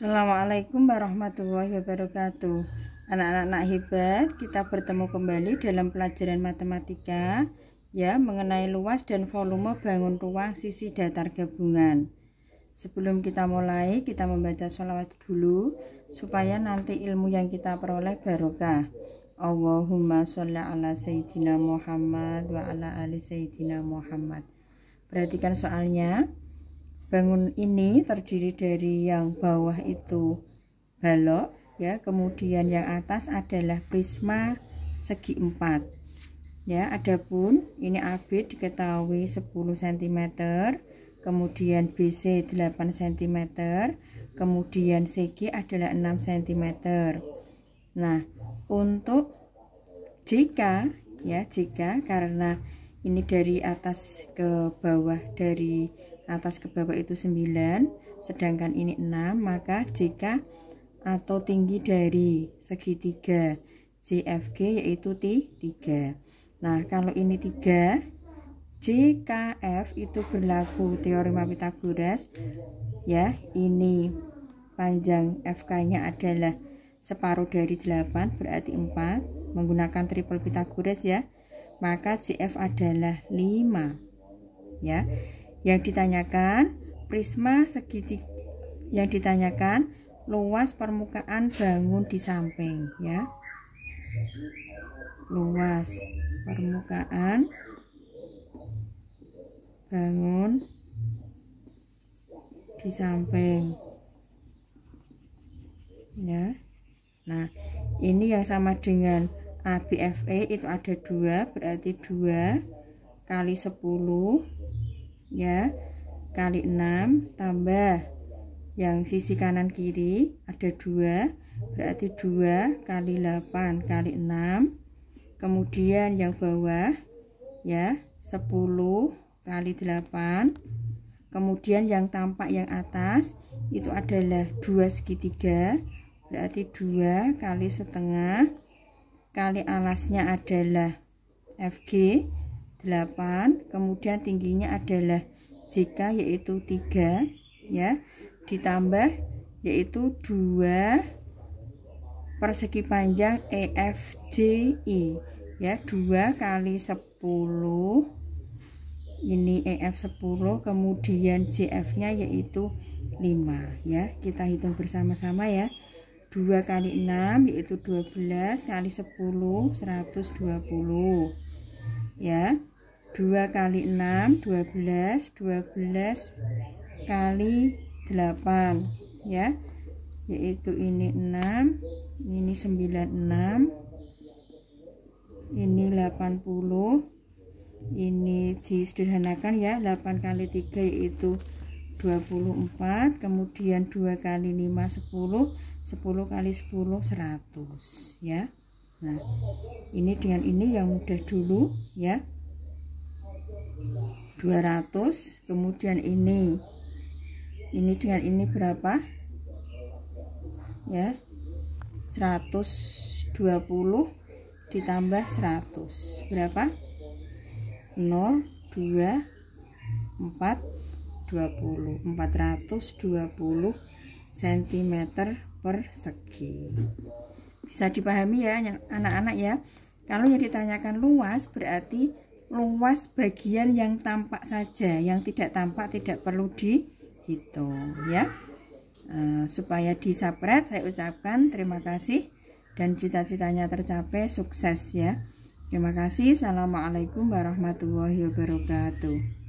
Assalamualaikum warahmatullahi wabarakatuh Anak-anak hebat, kita bertemu kembali dalam pelajaran matematika ya mengenai luas dan volume bangun ruang sisi datar gabungan. Sebelum kita mulai, kita membaca sholawat dulu supaya nanti ilmu yang kita peroleh barokah. Allahumma sholli ala sayyidina Muhammad wa ala ali sayyidina Muhammad. Perhatikan soalnya bangun ini terdiri dari yang bawah itu balok ya kemudian yang atas adalah prisma segi empat ya adapun ini AB diketahui 10 cm kemudian BC 8 cm kemudian CG adalah 6 cm nah untuk jika ya jika karena ini dari atas ke bawah dari atas ke bawah itu 9 sedangkan ini 6 maka jika atau tinggi dari segitiga CFG yaitu T3 nah kalau ini 3 JKF itu berlaku teorema Pitagoras ya ini panjang FK nya adalah separuh dari 8 berarti 4 menggunakan triple Pitagoras ya maka CF adalah 5 ya yang ditanyakan prisma segitiga yang ditanyakan luas permukaan bangun di samping ya. Luas permukaan bangun di samping ya nah ini yang sama dengan ABFE itu ada dua berarti dua kali sepuluh ya kali 6 tambah yang sisi kanan kiri ada 2 berarti 2 kali 8 kali 6 kemudian yang bawah ya 10 kali 8 kemudian yang tampak yang atas itu adalah 2 segitiga berarti 2 kali setengah kali alasnya adalah FG 8 kemudian tingginya adalah JK yaitu 3 ya ditambah yaitu 2 persegi panjang EFJI ya 2 kali 10 ini EF 10 kemudian JF nya yaitu 5 ya kita hitung bersama-sama ya 2 kali 6 yaitu 12 kali 10 120 ya 2 kali 6 12 12 kali 8 ya yaitu ini 6 ini 96 ini 80 ini disederhanakan ya 8 kali 3 yaitu 24 kemudian 2 kali 5 10 10 kali 10 100 ya Nah ini dengan ini yang mudah dulu ya 200 kemudian ini ini dengan ini berapa ya 120 ditambah 100 berapa 0 2 4 20 420 cm persegi bisa dipahami ya anak-anak ya kalau yang ditanyakan luas berarti luas bagian yang tampak saja yang tidak tampak tidak perlu dihitung ya e, supaya disapret saya ucapkan terima kasih dan cita-citanya tercapai sukses ya terima kasih assalamualaikum warahmatullahi wabarakatuh